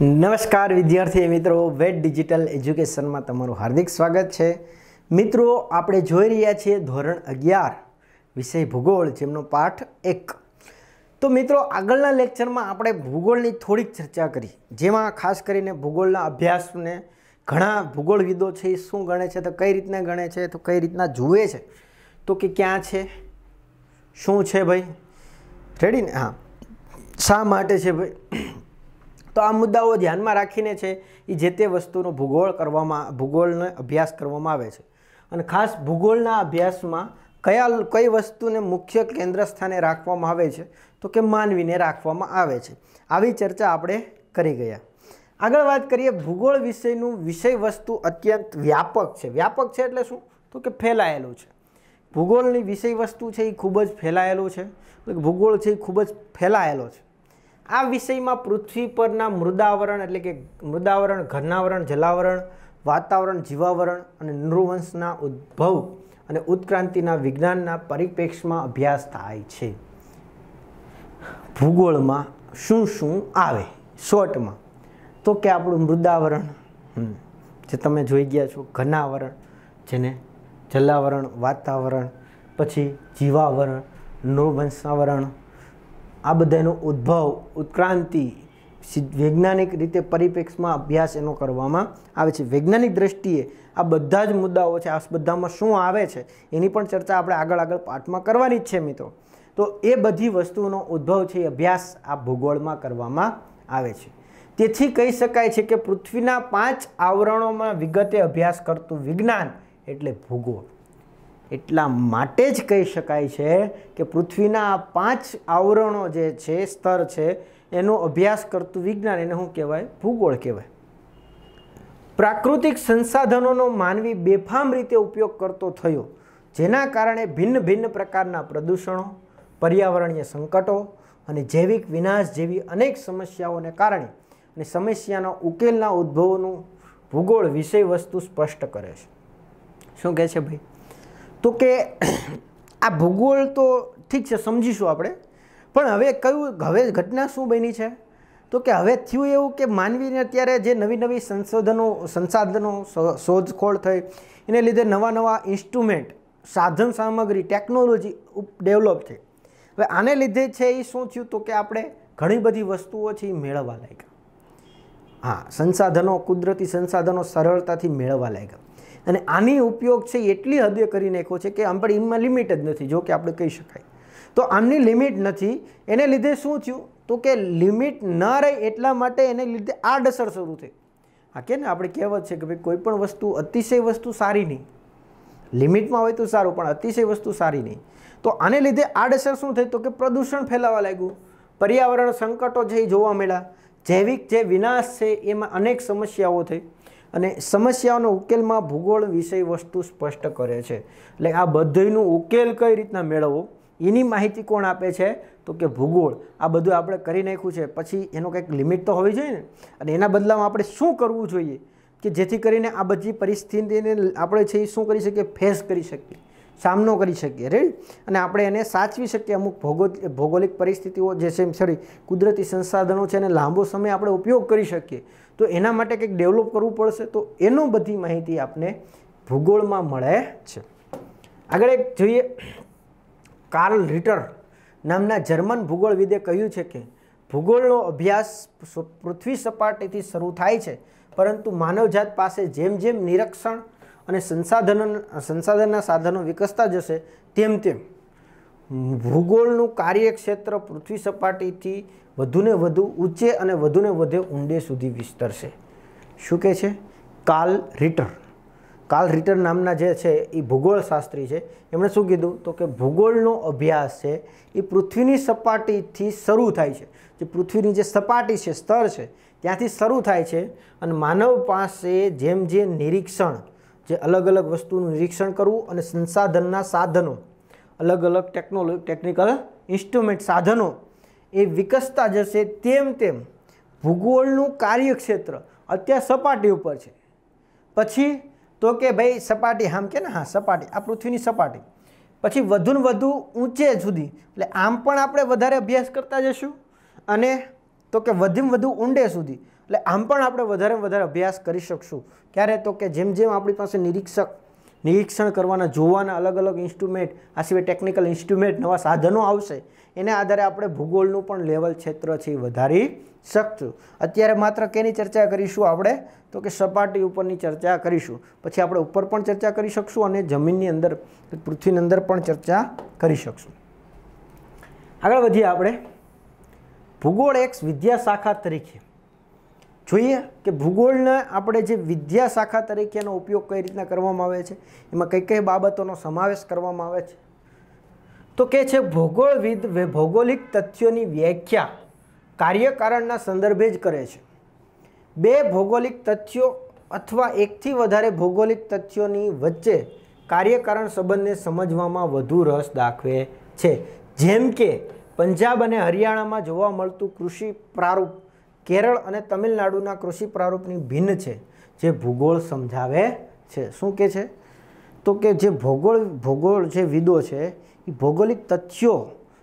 નમસ્કાર વિદ્યાર્થી મિત્રો વેટ ડિજિટલ એજ્યુકેશનમાં તમારું હાર્દિક સ્વાગત છે મિત્રો આપણે જોઈ રહ્યા છીએ ધોરણ અગિયાર વિષય ભૂગોળ જેમનો પાઠ એક તો મિત્રો આગળના લેક્ચરમાં આપણે ભૂગોળની થોડીક ચર્ચા કરી જેમાં ખાસ કરીને ભૂગોળના અભ્યાસને ઘણા ભૂગોળવિદો છે એ શું ગણે છે તો કઈ રીતના ગણે છે તો કઈ રીતના જુએ છે તો કે ક્યાં છે શું છે ભાઈ રેડી ને હા શા માટે છે ભાઈ તો આ મુદ્દાઓ ધ્યાનમાં રાખીને છે એ જે તે વસ્તુનો ભૂગોળ કરવામાં ભૂગોળનો અભ્યાસ કરવામાં આવે છે અને ખાસ ભૂગોળના અભ્યાસમાં કયા કઈ વસ્તુને મુખ્ય કેન્દ્ર સ્થાને રાખવામાં આવે છે તો કે માનવીને રાખવામાં આવે છે આવી ચર્ચા આપણે કરી ગયા આગળ વાત કરીએ ભૂગોળ વિષયનું વિષય વસ્તુ અત્યંત વ્યાપક છે વ્યાપક છે એટલે શું તો કે ફેલાયેલું છે ભૂગોળની વિષય વસ્તુ છે એ ખૂબ જ ફેલાયેલું છે ભૂગોળ છે એ ખૂબ જ ફેલાયેલો છે આ વિષયમાં પૃથ્વી પરના મૃદાવરણ એટલે કે મૃદાવરણ ઘરનાવરણ જલાવરણ વાતાવરણ જીવાવરણ અને નૃવંશના ઉદ્ભવ અને ઉત્ક્રાંતિના વિજ્ઞાનના પરિપ્રેક્ષમાં અભ્યાસ થાય છે ભૂગોળમાં શું શું આવે શોર્ટમાં તો કે આપણું મૃદાવરણ જે તમે જોઈ ગયા છો ઘનાવરણ જેને જલાવરણ વાતાવરણ પછી જીવાવરણ નૃવંશાવરણ આ બધાનો ઉદ્ભવ ઉત્ક્રાંતિ વૈજ્ઞાનિક રીતે પરિપ્રેક્ષમાં અભ્યાસ એનો કરવામાં આવે છે વૈજ્ઞાનિક દ્રષ્ટિએ આ બધા જ મુદ્દાઓ છે આ બધામાં શું આવે છે એની પણ ચર્ચા આપણે આગળ આગળ પાઠમાં કરવાની જ છે મિત્રો તો એ બધી વસ્તુઓનો ઉદ્ભવ છે એ અભ્યાસ આ ભૂગોળમાં કરવામાં આવે છે તેથી કહી શકાય છે કે પૃથ્વીના પાંચ આવરણોમાં વિગતે અભ્યાસ કરતું વિજ્ઞાન એટલે ભૂગોળ એટલા માટે જ કહી શકાય છે કે પૃથ્વીના આ પાંચ આવરણો જે છે સ્તર છે એનો અભ્યાસ કરતું વિજ્ઞાન એને શું કહેવાય ભૂગોળ કહેવાય પ્રાકૃતિક સંસાધનોનો માનવી બેફામ રીતે ઉપયોગ કરતો થયો જેના કારણે ભિન્ન ભિન્ન પ્રકારના પ્રદૂષણો પર્યાવરણીય સંકટો અને જૈવિક વિનાશ જેવી અનેક સમસ્યાઓને કારણે અને સમસ્યાના ઉકેલના ઉદ્ભવોનું ભૂગોળ વિષય વસ્તુ સ્પષ્ટ કરે છે શું કહે છે ભાઈ તો કે આ ભૂગોળ તો ઠીક છે સમજીશું આપણે પણ હવે કયું હવે ઘટના શું બની છે તો કે હવે થયું એવું કે માનવીને અત્યારે જે નવી નવી સંશોધનો સંસાધનો શોધખોળ થઈ એને લીધે નવા નવા ઇન્સ્ટ્રુમેન્ટ સાધન સામગ્રી ટેકનોલોજી ડેવલપ થઈ હવે આને લીધે છે એ શું થયું તો કે આપણે ઘણી બધી વસ્તુઓ છે એ મેળવવા લાગ્યા હા સંસાધનો કુદરતી સંસાધનો સરળતાથી મેળવવા લાગ્યા અને આની ઉપયોગ છે એટલી હદે કરી નાખ્યો છે કે આમ પણ એમાં લિમિટ જ નથી જો કે આપણે કહી શકાય તો આમની લિમિટ નથી એને લીધે શું થયું તો કે લિમિટ ન રહે એટલા માટે એને લીધે આડઅસર શરૂ થઈ હા કે ને આપણે કહેવત છે કે ભાઈ કોઈ પણ વસ્તુ અતિશય વસ્તુ સારી નહીં લિમિટમાં હોય તો સારું પણ અતિશય વસ્તુ સારી નહીં તો આને લીધે આડઅસર શું થઈ તો કે પ્રદૂષણ ફેલાવા લાગ્યું પર્યાવરણ સંકટો જે જોવા મળ્યા જૈવિક જે વિનાશ છે એમાં અનેક સમસ્યાઓ થઈ અને સમસ્યાઓનો ઉકેલમાં ભૂગોળ વિષય વસ્તુ સ્પષ્ટ કરે છે એટલે આ બધીનું ઉકેલ કઈ રીતના મેળવવો એની માહિતી કોણ આપે છે તો કે ભૂગોળ આ બધું આપણે કરી નાખ્યું છે પછી એનો કંઈક લિમિટ તો હોવી જોઈએ ને અને એના બદલામાં આપણે શું કરવું જોઈએ કે જેથી કરીને આ બધી પરિસ્થિતિને આપણે છે એ શું કરી શકીએ ફેસ કરી શકીએ સામનો કરી શકીએ રાઈટ અને આપણે એને સાચવી શકીએ અમુક ભૌગો ભૌગોલિક પરિસ્થિતિઓ જે છે સોરી કુદરતી સંસાધનો છે એને લાંબો સમય આપણે ઉપયોગ કરી શકીએ તો એના માટે કંઈક ડેવલપ કરવું પડશે તો એનો બધી માહિતી આપણે ભૂગોળમાં મળે છે આગળ એક જોઈએ કાર્લ રીટર નામના જર્મન ભૂગોળવિદે કહ્યું છે કે ભૂગોળનો અભ્યાસ પૃથ્વી સપાટીથી શરૂ થાય છે પરંતુ માનવજાત પાસે જેમ જેમ નિરક્ષણ અને સંસાધન સંસાધનના સાધનો વિકસતા જશે તેમ તેમ ભૂગોળનું કાર્યક્ષેત્ર પૃથ્વી સપાટીથી વધુને વધુ ઊંચે અને વધુને વધુ ઊંડે સુધી વિસ્તરશે શું કહે છે કાલ રિટર કાલ રિટર નામના જે છે એ ભૂગોળશાસ્ત્રી છે એમણે શું કીધું તો કે ભૂગોળનો અભ્યાસ છે એ પૃથ્વીની સપાટીથી શરૂ થાય છે જે પૃથ્વીની જે સપાટી છે સ્તર છે ત્યાંથી શરૂ થાય છે અને માનવ પાસે જેમ જેમ નિરીક્ષણ જે અલગ અલગ વસ્તુનું નિરીક્ષણ કરવું અને સંસાધનના સાધનો અલગ અલગ ટેકનોલોજી ટેકનિકલ ઇન્સ્ટ્રુમેન્ટ સાધનો એ વિકસતા જશે તેમ તેમ ભૂગોળનું કાર્યક્ષેત્ર અત્યારે સપાટી ઉપર છે પછી તો કે ભાઈ સપાટી આમ કે ને હા સપાટી આ પૃથ્વીની સપાટી પછી વધુ ને વધુ ઊંચે સુધી એટલે આમ પણ આપણે વધારે અભ્યાસ કરતા જશું અને તો કે વધુને વધુ ઊંડે સુધી એટલે આમ પણ આપણે વધારે વધારે અભ્યાસ કરી શકશું ક્યારે તો કે જેમ જેમ આપણી પાસે નિરીક્ષક નિરીક્ષણ કરવાના જોવાના અલગ અલગ ઇન્સ્ટ્રુમેન્ટ આ સિવાય ટેકનિકલ ઇન્સ્ટ્રુમેન્ટ નવા સાધનો આવશે એને આધારે આપણે ભૂગોળનું પણ લેવલ ક્ષેત્ર છે એ વધારી શકશું અત્યારે માત્ર કેની ચર્ચા કરીશું આપણે તો કે સપાટી ઉપરની ચર્ચા કરીશું પછી આપણે ઉપર પણ ચર્ચા કરી શકશું અને જમીનની અંદર પૃથ્વીની અંદર પણ ચર્ચા કરી શકશું આગળ વધીએ આપણે ભૂગોળ એક વિદ્યા શાખા તરીકે જોઈએ કે ભૂગોળને આપણે જે વિદ્યા શાખા તરીકેનો ઉપયોગ કઈ રીતના કરવામાં આવે છે એમાં કઈ કઈ બાબતોનો સમાવેશ કરવામાં આવે છે તો કે છે ભૂગોળવિદ ભૌગોલિક તથ્યોની વ્યાખ્યા કાર્યકારણના સંદર્ભે જ કરે છે બે ભૌગોલિક તથ્યો અથવા એકથી વધારે ભૌગોલિક તથ્યોની વચ્ચે કાર્યકારણ સંબંધને સમજવામાં વધુ રસ દાખવે છે જેમ કે પંજાબ અને હરિયાણામાં જોવા મળતું કૃષિ પ્રારૂપ કેરળ અને તમિલનાડુના કૃષિ પ્રારૂપની ભિન્ન છે જે ભૂગોળ સમજાવે છે શું કે છે તો કે જે ભૂગોળ ભૂગોળ જે વિદો છે એ ભૌગોલિક તથ્યો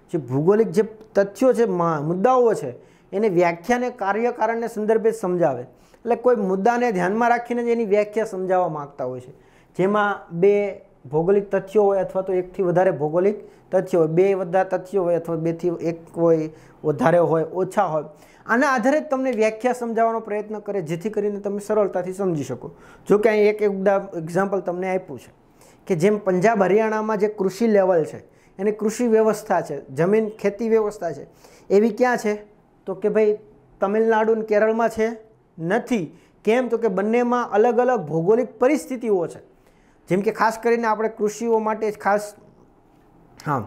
જે ભૌગોલિક જે તથ્યો છે મુદ્દાઓ છે એને વ્યાખ્યાને કાર્યકારણને સંદર્ભે સમજાવે એટલે કોઈ મુદ્દાને ધ્યાનમાં રાખીને જ એની વ્યાખ્યા સમજાવવા માગતા હોય છે જેમાં બે ભૌગોલિક તથ્યો હોય અથવા તો એકથી વધારે ભૌગોલિક તથ્યો હોય બે બધા તથ્યો હોય અથવા બેથી એક હોય વધારે હોય ઓછા હોય આના આધારે જ તમને વ્યાખ્યા સમજાવવાનો પ્રયત્ન કરે જેથી કરીને તમે સરળતાથી સમજી શકો જો કે અહીં એક એક્ઝામ્પલ તમને આપ્યું છે કે જેમ પંજાબ હરિયાણામાં જે કૃષિ લેવલ છે એની કૃષિ વ્યવસ્થા છે જમીન ખેતી વ્યવસ્થા છે એવી ક્યાં છે તો કે ભાઈ તમિલનાડુ અને કેરળમાં છે નથી કેમ તો કે બંનેમાં અલગ અલગ ભૌગોલિક પરિસ્થિતિઓ છે જેમ કે ખાસ કરીને આપણે કૃષિઓ માટે ખાસ હા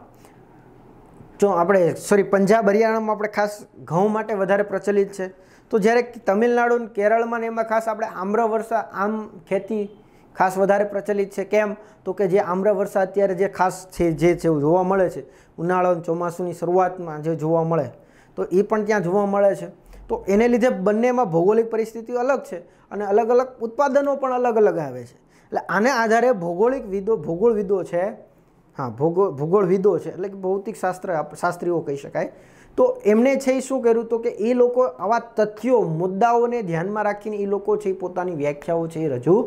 જો આપણે સોરી પંજાબ હરિયાણામાં આપણે ખાસ ઘઉં માટે વધારે પ્રચલિત છે તો જ્યારે તમિલનાડુ અને કેરળમાં ને એમાં ખાસ આપણે આમ્ર વર્ષા આમ ખેતી ખાસ વધારે પ્રચલિત છે કેમ તો કે જે આમ્ર વર્ષા અત્યારે જે ખાસ છે જે છે જોવા મળે છે ઉનાળો ચોમાસુની શરૂઆતમાં જે જોવા મળે તો એ પણ ત્યાં જોવા મળે છે તો એને લીધે બંનેમાં ભૌગોલિક પરિસ્થિતિઓ અલગ છે અને અલગ અલગ ઉત્પાદનો પણ અલગ અલગ આવે છે એટલે આને આધારે ભૌગોલિક વિદો ભૂગોળવિદો છે હા ભૂગોળ ભૂગોળવિદો છે એટલે કે ભૌતિક શાસ્ત્ર શાસ્ત્રીઓ કહી શકાય તો એમને છે એ શું કર્યું તો કે એ લોકો આવા તથ્યો મુદ્દાઓને ધ્યાનમાં રાખીને એ લોકો છે એ પોતાની વ્યાખ્યાઓ છે એ રજૂ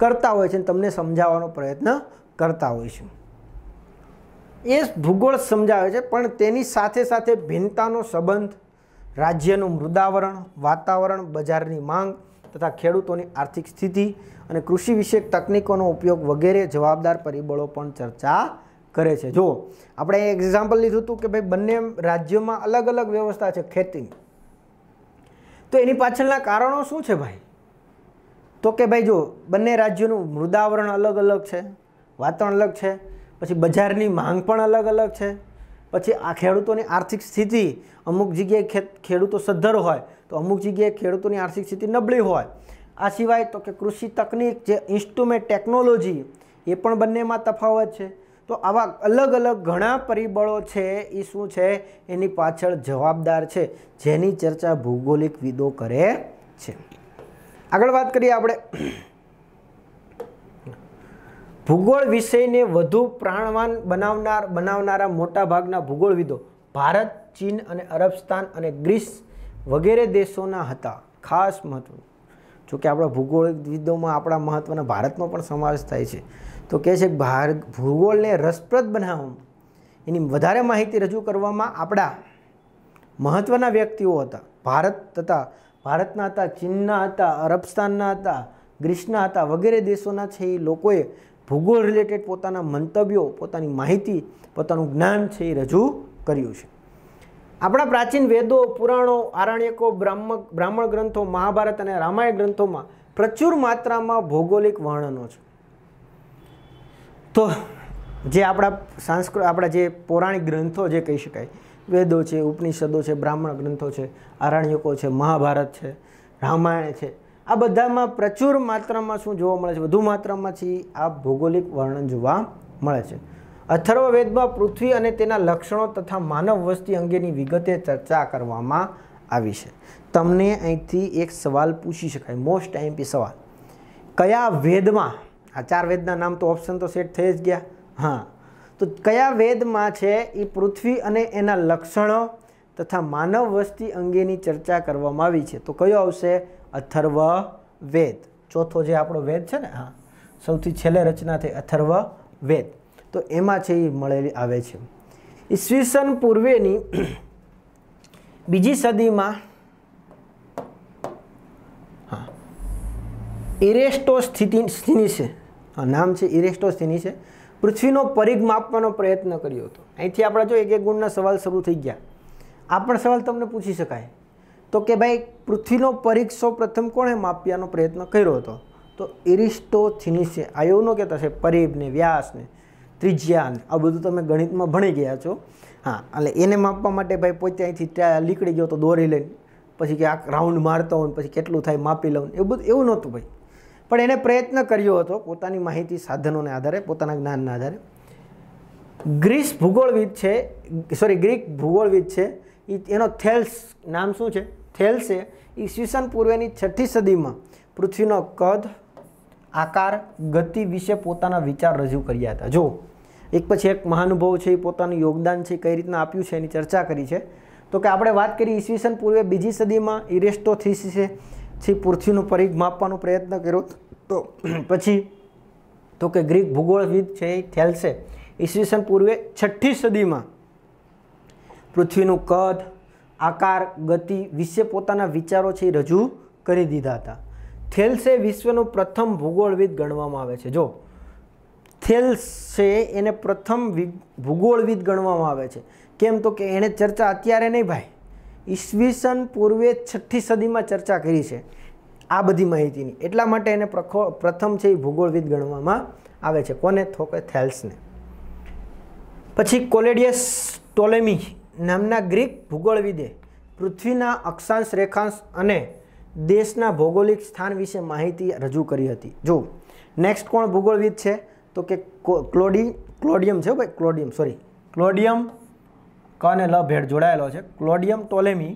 કરતા હોય છે અને તમને સમજાવવાનો પ્રયત્ન કરતા હોય છે એ ભૂગોળ સમજાવે છે પણ તેની સાથે સાથે ભિન્નતાનો સંબંધ રાજ્યનું મૃદાવરણ વાતાવરણ બજારની માંગ તથા ખેડૂતોની આર્થિક સ્થિતિ અને કૃષિ વિષયક તકનીકોનો ઉપયોગ વગેરે જવાબદાર પરિબળો પણ ચર્ચા કરે છે જો આપણે એક્ઝામ્પલ લીધું હતું કે ભાઈ બંને રાજ્યોમાં અલગ અલગ વ્યવસ્થા છે ખેતીની તો એની પાછળના કારણો શું છે ભાઈ તો કે ભાઈ જો બંને રાજ્યોનું મૃદાવરણ અલગ અલગ છે વાતાવરણ અલગ છે પછી બજારની માંગ પણ અલગ અલગ છે પછી આ ખેડૂતોની આર્થિક સ્થિતિ અમુક જગ્યાએ ખેડૂતો સદ્ધર હોય તો અમુક જગ્યાએ ખેડૂતોની આર્થિક સ્થિતિ નબળી હોય આ સિવાય તો કે કૃષિ તકનિક જે ઇન્સ્ટ્રુમેન્ટ ટેકનોલોજી એ પણ બંનેમાં તફાવત છે તો આવા અલગ અલગ ઘણા પરિબળો છે એ શું છે એની પાછળ જવાબદાર છે જેની ચર્ચા ભૌગોલિક વિદો કરે છે આગળ વાત કરીએ આપણે ભૂગોળ વિષયને વધુ પ્રાણવાન બનાવનાર બનાવનારા મોટાભાગના ભૂગોળવિદો ભારત ચીન અને અરબસ્તાન અને ગ્રીસ વગેરે દેશોના હતા ખાસ મહત્વનું જોકે આપણા ભૂગોળવિદોમાં આપણા મહત્ત્વના ભારતનો પણ સમાવેશ થાય છે તો કહે છે ભાર ભૂગોળને રસપ્રદ બનાવવામાં એની વધારે માહિતી રજૂ કરવામાં આપણા મહત્ત્વના વ્યક્તિઓ હતા ભારત હતા ભારતના હતા ચીનના હતા અરબસ્તાનના હતા ગ્રીસના હતા વગેરે દેશોના છે એ લોકોએ ભૂગોળ રિલેટેડ પોતાના મંતવ્યો પોતાની માહિતી પોતાનું જ્ઞાન છે એ રજૂ કર્યું છે આપણા પ્રાચીન વેદો પુરાણો આરણ્યકો બ્રાહ્મણ બ્રાહ્મણ ગ્રંથો મહાભારત અને રામાયણ ગ્રંથોમાં પ્રચુર માત્રામાં ભૌગોલિક વર્ણનો છે તો જે આપણા સાંસ્કૃત આપણા જે પૌરાણિક ગ્રંથો જે કહી શકાય વેદો છે ઉપનિષદો છે બ્રાહ્મણ ગ્રંથો છે આરણ્યકો છે મહાભારત છે રામાયણ છે આ બધામાં પ્રચુર માત્રામાં શું જોવા મળે છે વધુ માત્રામાં છે આ ભૌગોલિક વર્ણન જોવા મળે છે અથર્વવેદમાં પૃથ્વી અને તેના લક્ષણો તથા માનવ વસ્તી અંગેની વિગતે ચર્ચા કરવામાં આવી છે તમને અહીંથી એક સવાલ પૂછી શકાય મોસ્ટ ટાઈમ પી સવાલ કયા વેદમાં આ ચાર વેદના નામ તો ઓપ્શન તો સેટ થઈ જ ગયા હા તો કયા વેદમાં છે એ પૃથ્વી અને એના લક્ષણો તથા માનવ વસ્તી અંગેની ચર્ચા કરવામાં આવી છે તો કયો આવશે અથર્વ વેદ ચોથો જે આપણો વેદ છે ને હા સૌથી છેલ્લે રચના થઈ અથર્વ વેદ તો એમાં છે એ મળેલી આવે છે ઈસવીસન પૂર્વેની બીજી સદીમાં હા ઇરેસ્ટો સ્થિતિની છે હા નામ છે ઇરેસ્ટોસ્થિની છે પૃથ્વીનો પરિઘ માપવાનો પ્રયત્ન કર્યો હતો અહીંથી આપણા જો એક એક ગુણના સવાલ શરૂ થઈ ગયા આ પણ સવાલ તમને પૂછી શકાય તો કે ભાઈ પૃથ્વીનો પરીખ સૌ પ્રથમ કોણે માપવાનો પ્રયત્ન કર્યો હતો તો એરિસ્ટોથિનિસે આ એવું ન કહેતા છે પરીબને વ્યાસને ત્રિજ્યાને આ બધું તમે ગણિતમાં ભણી ગયા છો હા એટલે એને માપવા માટે ભાઈ પોતે અહીંથી ત્યાં નીકળી ગયો તો દોરી લઈને પછી કે આ રાઉન્ડ મારતો હોય પછી કેટલું થાય માપી લઉં એવું બધું એવું નહોતું ભાઈ પણ એને પ્રયત્ન કર્યો હતો પોતાની માહિતી સાધનોને આધારે પોતાના જ્ઞાનના આધારે ગ્રીસ ભૂગોળવિદ છે સોરી ગ્રીક ભૂગોળવિદ છે એનો થેલ્સ નામ શું છે થેલ્સે ઈસવીસન પૂર્વેની છઠ્ઠી સદીમાં પૃથ્વીનો કદ આકાર ગતિ વિશે પોતાના વિચાર રજૂ કર્યા હતા જો એક પછી એક મહાનુભવ છે એ પોતાનું યોગદાન છે કઈ રીતના આપ્યું છે એની ચર્ચા કરી છે તો કે આપણે વાત કરી ઈસવીસન પૂર્વે બીજી સદીમાં ઇરેસ્ટો થીસીસે પૃથ્વીનું પરિઘ માપવાનો પ્રયત્ન કર્યો તો પછી તો કે ગ્રીક ભૂગોળવિદ છે એ થેલ્સે ઈસવીસન પૂર્વે છઠ્ઠી સદીમાં પૃથ્વીનું કદ આકાર ગતિ વિશે પોતાના વિચારો છે એ રજૂ કરી દીધા હતા થેલ્સે વિશ્વનું પ્રથમ ભૂગોળવિદ ગણવામાં આવે છે જો થેલ્સે એને પ્રથમ ભૂગોળવિદ ગણવામાં આવે છે કેમ તો કે એણે ચર્ચા અત્યારે નહીં ભાઈ ઈસવીસન પૂર્વે છઠ્ઠી સદીમાં ચર્ચા કરી છે આ બધી માહિતીની એટલા માટે એને પ્રખો પ્રથમ છે એ ભૂગોળવિદ ગણવામાં આવે છે કોને થોકે થેલ્સને પછી કોલેડિયસ ટોલેમી નામના ગ્રીક ભૂગોળવિદે પૃથ્વીના અક્ષાંશ રેખાંશ અને દેશના ભૌગોલિક સ્થાન વિશે માહિતી રજૂ કરી હતી જો નેક્સ્ટ કોણ ભૂગોળવિદ છે તો કે ક્લોડી ક્લોડિયમ છે ભાઈ ક્લોડિયમ સોરી ક્લોડિયમ ક અને લ ભેડ જોડાયેલો છે ક્લોડિયમ ટોલેમી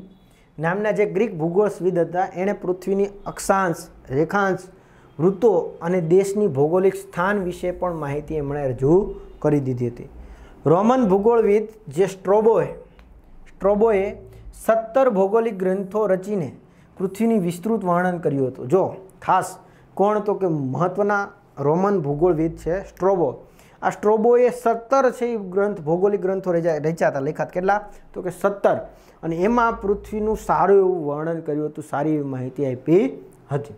નામના જે ગ્રીક ભૂગોળવિદ હતા એણે પૃથ્વીની અક્ષાંશ રેખાંશ ઋતુ અને દેશની ભૌગોલિક સ્થાન વિશે પણ માહિતી એમણે રજૂ કરી દીધી હતી રોમન ભૂગોળવિદ જે સ્ટ્રોબોએ સ્ટ્રોબોએ સત્તર ભૌગોલિક ગ્રંથો રચીને પૃથ્વીની વિસ્તૃત વર્ણન કર્યું હતું જો ખાસ કોણ તો કે મહત્ત્વના રોમન ભૂગોળવિદ છે સ્ટ્રોબો આ સ્ટ્રોબોએ સત્તર છે એ ગ્રંથ ભૌગોલિક ગ્રંથો રચ્યા હતા લેખાત કેટલા તો કે સત્તર અને એમાં પૃથ્વીનું સારું એવું વર્ણન કર્યું હતું સારી એવી માહિતી આપી હતી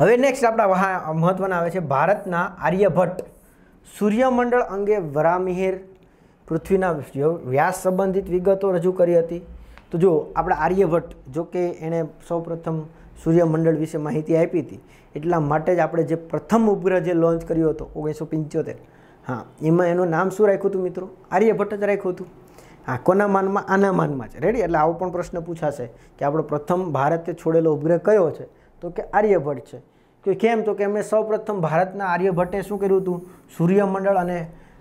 હવે નેક્સ્ટ આપણા મહત્ત્વના આવે છે ભારતના આર્યભટ્ટ સૂર્યમંડળ અંગે વરામિહિર પૃથ્વીના વ્યાસ સંબંધિત વિગતો રજૂ કરી હતી તો જો આપણા આર્યભટ્ટ જો કે એણે સૌપ્રથમ સૂર્યમંડળ વિશે માહિતી આપી હતી એટલા માટે જ આપણે જે પ્રથમ ઉપગ્રહ જે લોન્ચ કર્યો હતો ઓગણીસો પંચોતેર હા એમાં એનું નામ શું રાખ્યું હતું મિત્રો આર્યભટ્ટ જ રાખ્યું હતું હા કોના માનમાં આના માનમાં છે રેડી એટલે આવો પણ પ્રશ્ન પૂછાશે કે આપણો પ્રથમ ભારતે છોડેલો ઉપગ્રહ કયો છે તો કે આર્યભટ્ટ છે કે કેમ તો કે એમણે સૌપ્રથમ ભારતના આર્યભટ્ટે શું કર્યું હતું સૂર્યમંડળ અને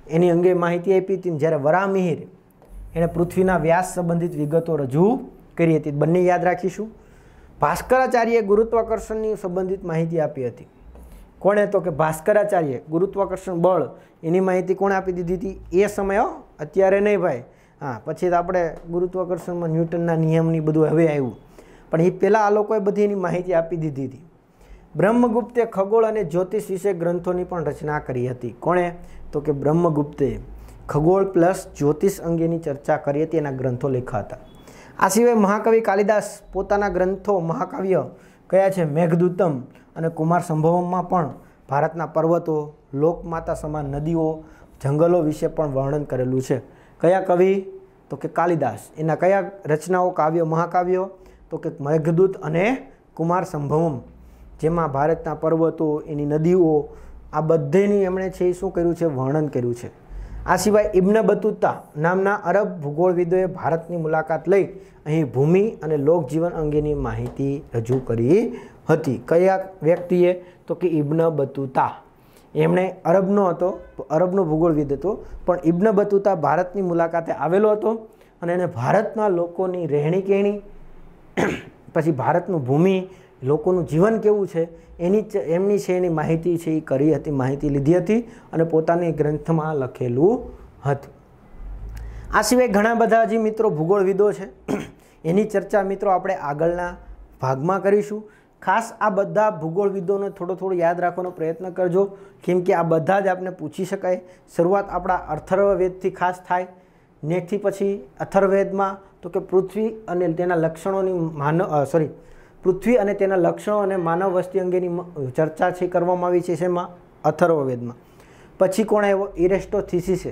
એની અંગે માહિતી આપી હતી જ્યારે વરા એણે પૃથ્વીના વ્યાસ સંબંધિત વિગતો રજૂ કરી હતી બંને યાદ રાખીશું ભાસ્કરાચાર્યએ ગુરુત્વાકર્ષણની સંબંધિત માહિતી આપી હતી કોણે તો કે ભાસ્કરાચાર્ય ગુરુત્વાકર્ષણ બળ એની માહિતી કોણે આપી દીધી હતી એ સમયો અત્યારે નહીં ભાઈ હા પછી તો આપણે ગુરુત્વાકર્ષણમાં ન્યૂટનના નિયમની બધું હવે આવ્યું પણ એ પહેલાં આ લોકોએ બધી એની માહિતી આપી દીધી હતી બ્રહ્મગુપ્તે ખગોળ અને જ્યોતિષ વિશે ગ્રંથોની પણ રચના કરી હતી કોણે તો કે બ્રહ્મગુપ્તે ખગોળ પ્લસ જ્યોતિષ અંગેની ચર્ચા કરી હતી એના ગ્રંથો લખ્યા હતા આ સિવાય મહાકવિ કાલિદાસ પોતાના ગ્રંથો મહાકાવ્ય કયા છે મેઘદૂતમ અને કુમાર સંભવમમાં પણ ભારતના પર્વતો લોકમાતા સમાન નદીઓ જંગલો વિશે પણ વર્ણન કરેલું છે કયા કવિ તો કે કાલિદાસ એના કયા રચનાઓ કાવ્યો મહાકાવ્યો તો કે મેઘદૂત અને કુમાર સંભવમ જેમાં ભારતના પર્વતો એની નદીઓ આ બધેની એમણે છે એ શું કર્યું છે વર્ણન કર્યું છે આ સિવાય ઇબ્ન બતુતા નામના અરબ ભૂગોળવિદોએ ભારતની મુલાકાત લઈ અહીં ભૂમિ અને લોકજીવન અંગેની માહિતી રજૂ કરી હતી કયા વ્યક્તિએ તો કે ઇબ્ન બતુતા એમણે અરબનો હતો અરબનો ભૂગોળવિદ હતો પણ ઇબ્ન બતુતા ભારતની મુલાકાતે આવેલો હતો અને એને ભારતના લોકોની રહેણી કહેણી પછી ભારતનું ભૂમિ લોકોનું જીવન કેવું છે એની એમની છે એની માહિતી છે એ કરી હતી માહિતી લીધી હતી અને પોતાની ગ્રંથમાં લખેલું હતું આ સિવાય ઘણા બધા જે મિત્રો ભૂગોળવિદો છે એની ચર્ચા મિત્રો આપણે આગળના ભાગમાં કરીશું ખાસ આ બધા ભૂગોળવિદોને થોડો થોડો યાદ રાખવાનો પ્રયત્ન કરજો કેમ કે આ બધા જ આપણે પૂછી શકાય શરૂઆત આપણા અથર્વવેદથી ખાસ થાય નેટથી પછી અથર્વવેદમાં તો કે પૃથ્વી અને તેના લક્ષણોની માનવ સોરી પૃથ્વી અને તેના લક્ષણો અને માનવ વસ્તી અંગેની ચર્ચા છે કરવામાં આવી છે શેમાં અથર્વવેદમાં પછી કોણ આવ્યો ઇરેસ્ટો થિસિસે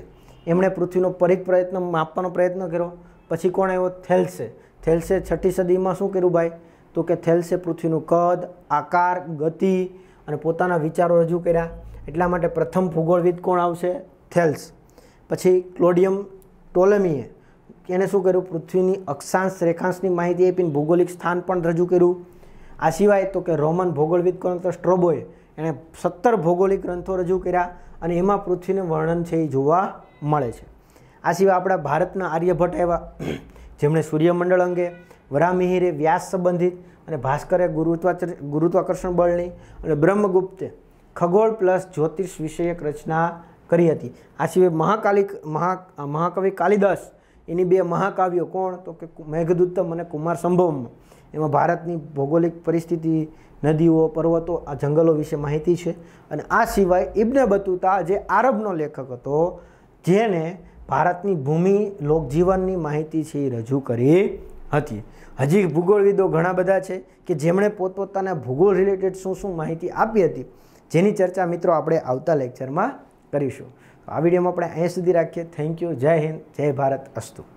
એમણે પૃથ્વીનો પરિક પ્રયત્ન માપવાનો પ્રયત્ન કર્યો પછી કોણ આવ્યો થેલ્સે થેલ્સે છઠ્ઠી સદીમાં શું કર્યું ભાઈ તો કે થેલ્સે પૃથ્વીનું કદ આકાર ગતિ અને પોતાના વિચારો રજૂ કર્યા એટલા માટે પ્રથમ ભૂગોળવિદ કોણ આવશે થેલ્સ પછી ક્લોડિયમ ટોલેમીએ એણે શું કર્યું પૃથ્વીની અક્ષાંશ રેખાંશની માહિતી આપીને ભૌગોલિક સ્થાન પણ રજૂ કર્યું આ સિવાય તો કે રોમન ભૌગોળવિદ ગ્રંથ સ્ટ્રોબોએ એણે સત્તર ભૌગોલિક ગ્રંથો રજૂ કર્યા અને એમાં પૃથ્વીનું વર્ણન છે એ જોવા મળે છે આ સિવાય આપણા ભારતના આર્યભટ્ટ એવા જેમણે સૂર્યમંડળ અંગે વરામિહિરે વ્યાસ સંબંધિત અને ભાસ્કરે ગુરુત્વાચર ગુરુત્વાકર્ષણ બળની અને બ્રહ્મગુપ્તે ખગોળ પ્લસ જ્યોતિષ વિષયક રચના કરી હતી આ સિવાય મહાકાલિક મહા મહાકવિ કાલિદાસ એની બે મહાકાવ્યો કોણ તો કે મેઘદૂતમ અને કુમાર સંભવમ એમાં ભારતની ભૌગોલિક પરિસ્થિતિ નદીઓ પર્વતો આ જંગલો વિશે માહિતી છે અને આ સિવાય ઇબ્ને બતુતા જે આરબનો લેખક હતો જેને ભારતની ભૂમિ લોકજીવનની માહિતી છે એ રજૂ કરી હતી હજી ભૂગોળવિદો ઘણા બધા છે કે જેમણે પોતપોતાના ભૂગોળ રિલેટેડ શું શું માહિતી આપી હતી જેની ચર્ચા મિત્રો આપણે આવતા લેક્ચરમાં કરીશું આ વિડીયોમાં આપણે અહીં સુધી રાખીએ થેન્ક યુ જય હિન્દ જય ભારત અસ્તુ